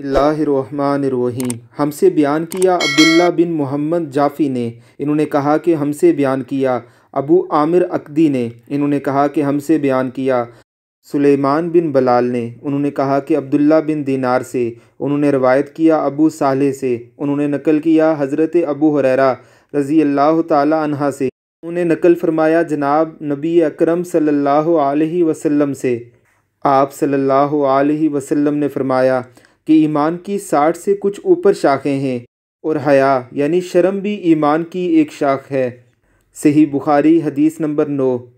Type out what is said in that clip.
रही हमसे बयान किया अब्दुल्ला बिन मोहम्मद जाफ़ी ने इन्होंने कहा कि हमसे बयान किया अबू आमिर अकदी ने इन्होंने कहा कि हमसे बयान किया सुलेमान बिन बलाल ने उन्होंने कहा कि अब्दुल्ला बिन दिनार से उन्होंने रवायत किया अबू साले से उन्होंने नकल किया हज़रत अबू हुररा रज़ी अल्लाह तहा से उन्होंने नकल फरमाया जनाब नबी अक्रम सल्ला वसम से आप सल्ला वसम ने फरमाया कि ईमान की साठ से कुछ ऊपर शाखें हैं और हया यानी शर्म भी ईमान की एक शाख है सही बुखारी हदीस नंबर नौ